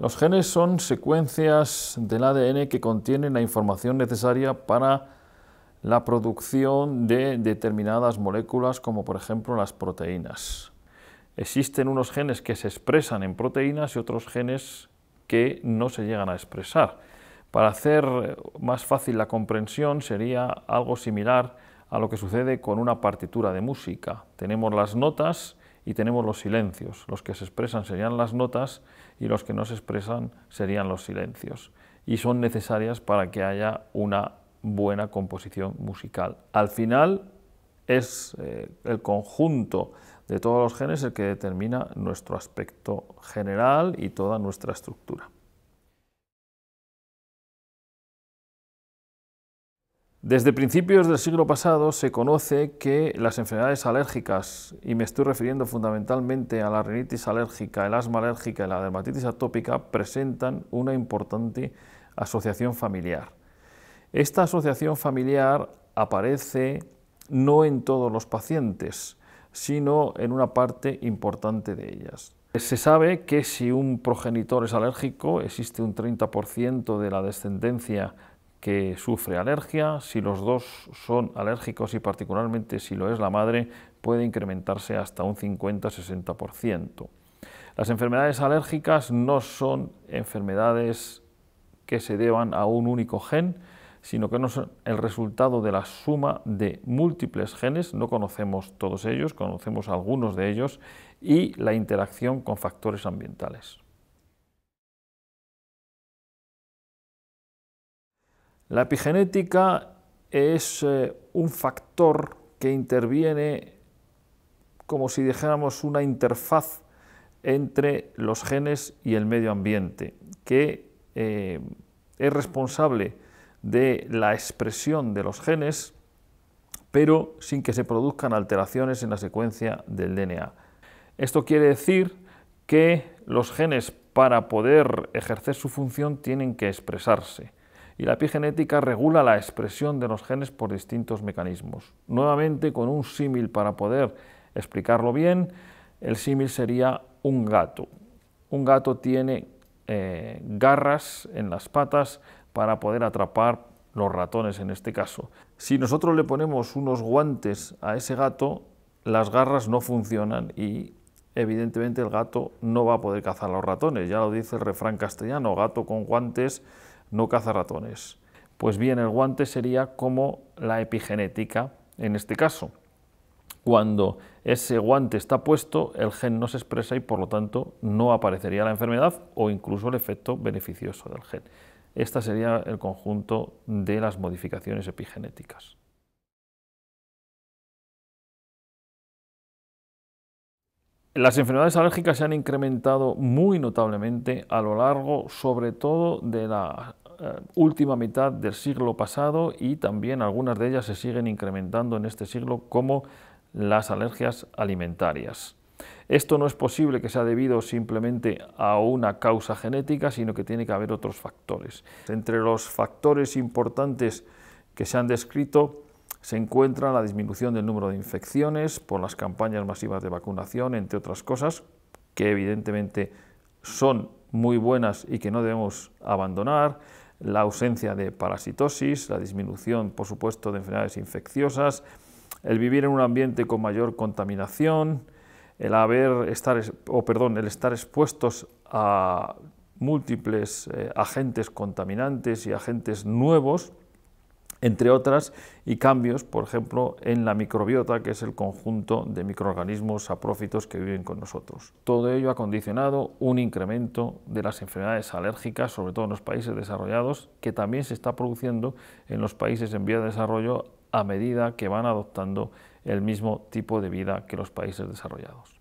Los genes son secuencias del ADN que contienen la información necesaria para la producción de determinadas moléculas, como por ejemplo las proteínas. Existen unos genes que se expresan en proteínas y otros genes que no se llegan a expresar. Para hacer más fácil la comprensión sería algo similar a lo que sucede con una partitura de música. Tenemos las notas y tenemos los silencios. Los que se expresan serían las notas y los que no se expresan serían los silencios. Y son necesarias para que haya una buena composición musical. Al final es eh, el conjunto de todos los genes el que determina nuestro aspecto general y toda nuestra estructura. Desde principios del siglo pasado se conoce que las enfermedades alérgicas, y me estoy refiriendo fundamentalmente a la rinitis alérgica, el asma alérgica y la dermatitis atópica, presentan una importante asociación familiar. Esta asociación familiar aparece no en todos los pacientes, sino en una parte importante de ellas. Se sabe que si un progenitor es alérgico, existe un 30% de la descendencia que sufre alergia, si los dos son alérgicos y particularmente si lo es la madre, puede incrementarse hasta un 50-60%. Las enfermedades alérgicas no son enfermedades que se deban a un único gen, sino que no son el resultado de la suma de múltiples genes, no conocemos todos ellos, conocemos algunos de ellos, y la interacción con factores ambientales. La epigenética es eh, un factor que interviene como si dijéramos una interfaz entre los genes y el medio ambiente, que eh, es responsable de la expresión de los genes, pero sin que se produzcan alteraciones en la secuencia del DNA. Esto quiere decir que los genes para poder ejercer su función tienen que expresarse y la epigenética regula la expresión de los genes por distintos mecanismos. Nuevamente, con un símil para poder explicarlo bien, el símil sería un gato. Un gato tiene eh, garras en las patas para poder atrapar los ratones en este caso. Si nosotros le ponemos unos guantes a ese gato, las garras no funcionan y evidentemente el gato no va a poder cazar los ratones. Ya lo dice el refrán castellano, gato con guantes no caza ratones. Pues bien, el guante sería como la epigenética en este caso. Cuando ese guante está puesto, el gen no se expresa y por lo tanto no aparecería la enfermedad o incluso el efecto beneficioso del gen. Este sería el conjunto de las modificaciones epigenéticas. Las enfermedades alérgicas se han incrementado muy notablemente a lo largo, sobre todo, de la eh, última mitad del siglo pasado y también algunas de ellas se siguen incrementando en este siglo como las alergias alimentarias. Esto no es posible que sea debido simplemente a una causa genética, sino que tiene que haber otros factores. Entre los factores importantes que se han descrito se encuentra la disminución del número de infecciones por las campañas masivas de vacunación, entre otras cosas, que evidentemente son muy buenas y que no debemos abandonar, la ausencia de parasitosis, la disminución, por supuesto, de enfermedades infecciosas, el vivir en un ambiente con mayor contaminación, el haber estar o perdón, el estar expuestos a múltiples eh, agentes contaminantes y agentes nuevos entre otras, y cambios, por ejemplo, en la microbiota, que es el conjunto de microorganismos saprófitos que viven con nosotros. Todo ello ha condicionado un incremento de las enfermedades alérgicas, sobre todo en los países desarrollados, que también se está produciendo en los países en vía de desarrollo a medida que van adoptando el mismo tipo de vida que los países desarrollados.